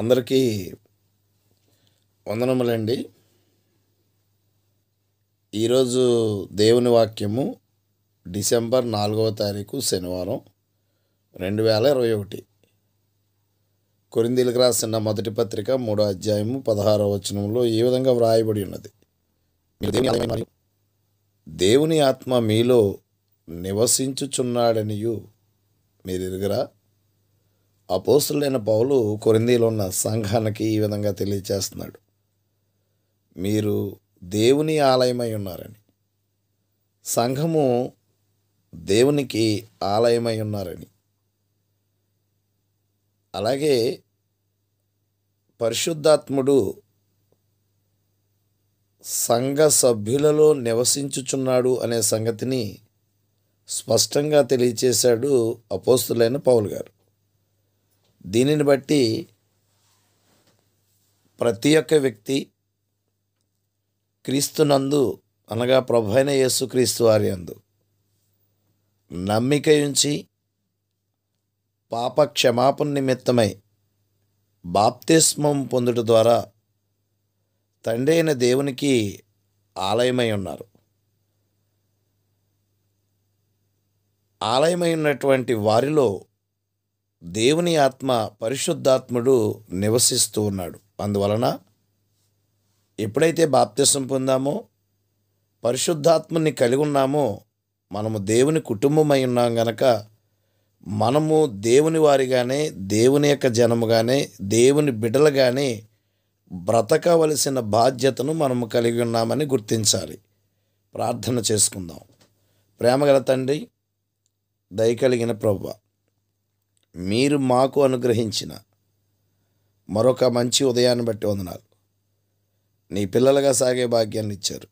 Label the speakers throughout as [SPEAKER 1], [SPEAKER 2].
[SPEAKER 1] అందరికీ వందనములండి ఈరోజు దేవుని వాక్యము డిసెంబర్ నాలుగవ తారీఖు శనివారం రెండు వేల ఇరవై ఒకటి కొరిందీలకు రాసిన మొదటి పత్రిక మూడో అధ్యాయము పదహారో వచనంలో ఈ విధంగా వ్రాయబడి ఉన్నది దేవుని ఆత్మ మీలో నివసించుచున్నాడనియు మీరు ఎరుగరా అపోస్తులైన పౌలు కొరిందీలో ఉన్న సంఘానికి ఈ విధంగా తెలియచేస్తున్నాడు మీరు దేవుని ఆలయమై ఉన్నారని సంఘము దేవునికి ఆలయమై ఉన్నారని అలాగే పరిశుద్ధాత్ముడు సంఘ సభ్యులలో నివసించుచున్నాడు అనే సంగతిని స్పష్టంగా తెలియచేశాడు అపోస్తులైన పౌలు గారు దీనిని బట్టి ప్రతి ఒక్క వ్యక్తి క్రీస్తునందు అనగా ప్రభు అయిన క్రీస్తు వారి అందు నమ్మిక ఉంచి పాప క్షమాపణ నిమిత్తమై బాప్తిస్మం పొందుట ద్వారా తండ్రి అయిన దేవునికి ఆలయమై ఉన్నారు ఆలయమై ఉన్నటువంటి వారిలో దేవుని ఆత్మ పరిశుద్ధాత్ముడు నివసిస్తూ ఉన్నాడు అందువలన ఎప్పుడైతే బాప్తిసం పొందామో పరిశుద్ధాత్మని కలిగి ఉన్నామో మనము దేవుని కుటుంబమై ఉన్నాం గనక మనము దేవుని వారిగానే దేవుని యొక్క జనముగానే దేవుని బిడ్డలుగానే బ్రతకవలసిన బాధ్యతను మనము కలిగి ఉన్నామని గుర్తించాలి ప్రార్థన చేసుకుందాం ప్రేమగల తండ్రి దయకలిగిన కలిగిన మీరు మాకు అనుగ్రహించిన మరొక మంచి ఉదయాన్ని బట్టి వందనాలు నీ పిల్లలుగా సాగే భాగ్యాన్ని ఇచ్చారు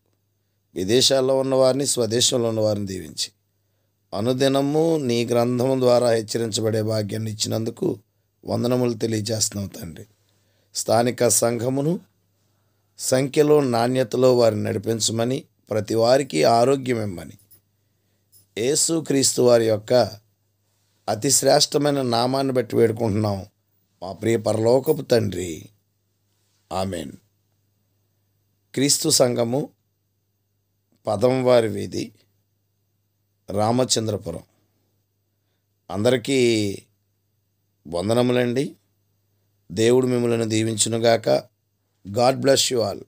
[SPEAKER 1] విదేశాల్లో ఉన్నవారిని స్వదేశంలో ఉన్నవారిని దీవించి అనుదినము నీ గ్రంథము ద్వారా హెచ్చరించబడే భాగ్యాన్ని ఇచ్చినందుకు వందనములు తెలియజేస్తున్నావు తండ్రి స్థానిక సంఘమును సంఖ్యలో నాణ్యతలో వారిని నడిపించమని ప్రతి వారికి ఆరోగ్యం ఇమ్మని క్రీస్తు వారి యొక్క అతి శ్రేష్టమైన నామాన్ని బట్టి వేడుకుంటున్నాం మా ప్రియ పరలోకపు తండ్రి ఆమెన్ క్రీస్తు సంఘము వారి వీధి రామచంద్రపురం అందరికీ వందనములండి దేవుడు మిమ్మల్ని దీవించునుగాక గాడ్ బ్లెస్ యు ఆల్